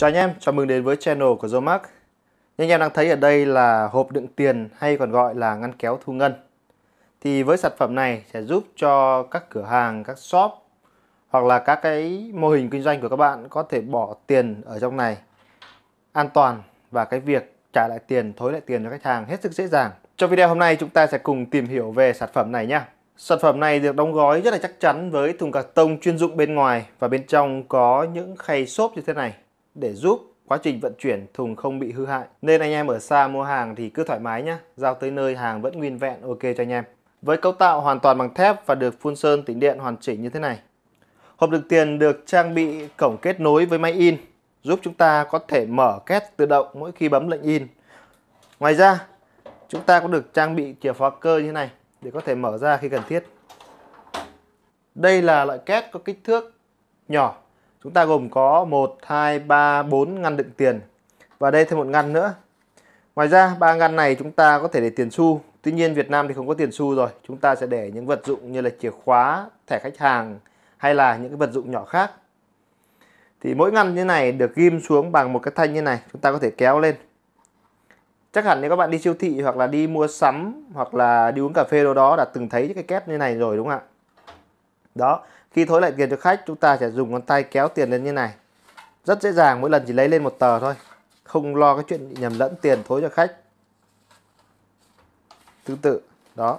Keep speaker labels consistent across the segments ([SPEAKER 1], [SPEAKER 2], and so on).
[SPEAKER 1] Chào anh em, chào mừng đến với channel của Zomac Như anh em đang thấy ở đây là hộp đựng tiền hay còn gọi là ngăn kéo thu ngân Thì với sản phẩm này sẽ giúp cho các cửa hàng, các shop Hoặc là các cái mô hình kinh doanh của các bạn có thể bỏ tiền ở trong này An toàn và cái việc trả lại tiền, thối lại tiền cho khách hàng hết sức dễ dàng Trong video hôm nay chúng ta sẽ cùng tìm hiểu về sản phẩm này nhé Sản phẩm này được đóng gói rất là chắc chắn với thùng cạc tông chuyên dụng bên ngoài và bên trong có những khay xốp như thế này để giúp quá trình vận chuyển thùng không bị hư hại. Nên anh em ở xa mua hàng thì cứ thoải mái nhé, giao tới nơi hàng vẫn nguyên vẹn ok cho anh em. Với cấu tạo hoàn toàn bằng thép và được phun sơn tĩnh điện hoàn chỉnh như thế này. Hộp đựng tiền được trang bị cổng kết nối với máy in, giúp chúng ta có thể mở két tự động mỗi khi bấm lệnh in. Ngoài ra, chúng ta cũng được trang bị chìa khóa cơ như thế này để có thể mở ra khi cần thiết. Đây là loại két có kích thước nhỏ chúng ta gồm có 1 2 3 4 ngăn đựng tiền và đây thêm một ngăn nữa ngoài ra ba ngăn này chúng ta có thể để tiền xu tuy nhiên Việt Nam thì không có tiền xu rồi chúng ta sẽ để những vật dụng như là chìa khóa thẻ khách hàng hay là những cái vật dụng nhỏ khác thì mỗi ngăn như này được ghim xuống bằng một cái thanh như này chúng ta có thể kéo lên chắc hẳn nếu các bạn đi siêu thị hoặc là đi mua sắm hoặc là đi uống cà phê đâu đó đã từng thấy cái két như này rồi đúng không ạ đó khi thối lại tiền cho khách, chúng ta sẽ dùng ngón tay kéo tiền lên như này. Rất dễ dàng, mỗi lần chỉ lấy lên một tờ thôi. Không lo cái chuyện nhầm lẫn tiền thối cho khách. Tương tự, đó.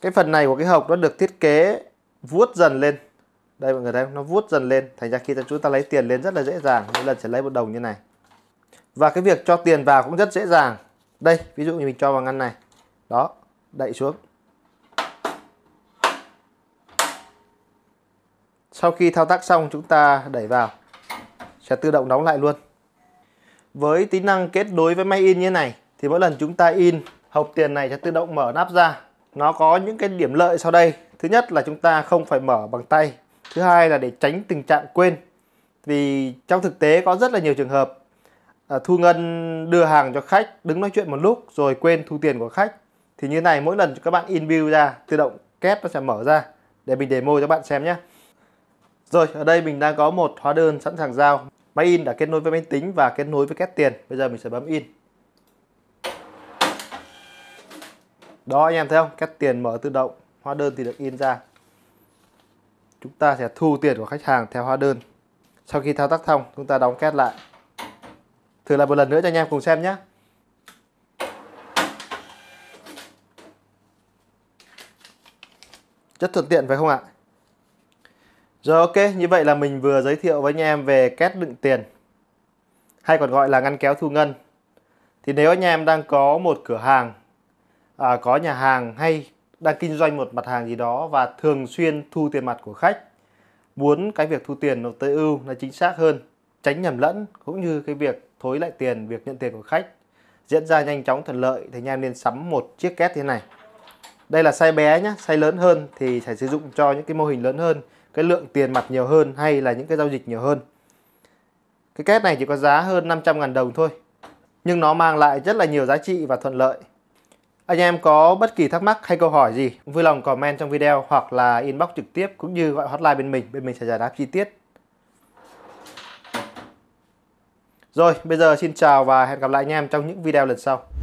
[SPEAKER 1] Cái phần này của cái hộp nó được thiết kế vuốt dần lên. Đây mọi người thấy không? Nó vuốt dần lên. Thành ra khi chúng ta lấy tiền lên rất là dễ dàng. Mỗi lần sẽ lấy một đồng như này. Và cái việc cho tiền vào cũng rất dễ dàng. Đây, ví dụ như mình cho vào ngăn này. Đó, đậy xuống Sau khi thao tác xong chúng ta đẩy vào sẽ tự động đóng lại luôn. Với tính năng kết nối với máy in như này thì mỗi lần chúng ta in hộp tiền này sẽ tự động mở nắp ra. Nó có những cái điểm lợi sau đây. Thứ nhất là chúng ta không phải mở bằng tay. Thứ hai là để tránh tình trạng quên. Vì trong thực tế có rất là nhiều trường hợp à, thu ngân đưa hàng cho khách đứng nói chuyện một lúc rồi quên thu tiền của khách. Thì như này mỗi lần các bạn in bill ra tự động kép nó sẽ mở ra để mình demo cho bạn xem nhé. Rồi, ở đây mình đang có một hóa đơn sẵn sàng giao. Máy in đã kết nối với máy tính và kết nối với két tiền. Bây giờ mình sẽ bấm in. Đó anh em thấy không? Két tiền mở tự động, hóa đơn thì được in ra. Chúng ta sẽ thu tiền của khách hàng theo hóa đơn. Sau khi thao tác xong, chúng ta đóng két lại. Thử lại một lần nữa cho anh em cùng xem nhé. Rất thuận tiện phải không ạ? Rồi ok, như vậy là mình vừa giới thiệu với anh em về két đựng tiền hay còn gọi là ngăn kéo thu ngân. Thì nếu anh em đang có một cửa hàng, à, có nhà hàng hay đang kinh doanh một mặt hàng gì đó và thường xuyên thu tiền mặt của khách, muốn cái việc thu tiền nó tối ưu là chính xác hơn, tránh nhầm lẫn cũng như cái việc thối lại tiền, việc nhận tiền của khách diễn ra nhanh chóng thuận lợi thì anh em nên sắm một chiếc két thế này. Đây là size bé nhé, size lớn hơn thì phải sử dụng cho những cái mô hình lớn hơn cái lượng tiền mặt nhiều hơn hay là những cái giao dịch nhiều hơn cái két này chỉ có giá hơn 500 ngàn đồng thôi nhưng nó mang lại rất là nhiều giá trị và thuận lợi anh em có bất kỳ thắc mắc hay câu hỏi gì vui lòng comment trong video hoặc là inbox trực tiếp cũng như gọi hotline bên mình bên mình sẽ giải đáp chi tiết rồi bây giờ xin chào và hẹn gặp lại anh em trong những video lần sau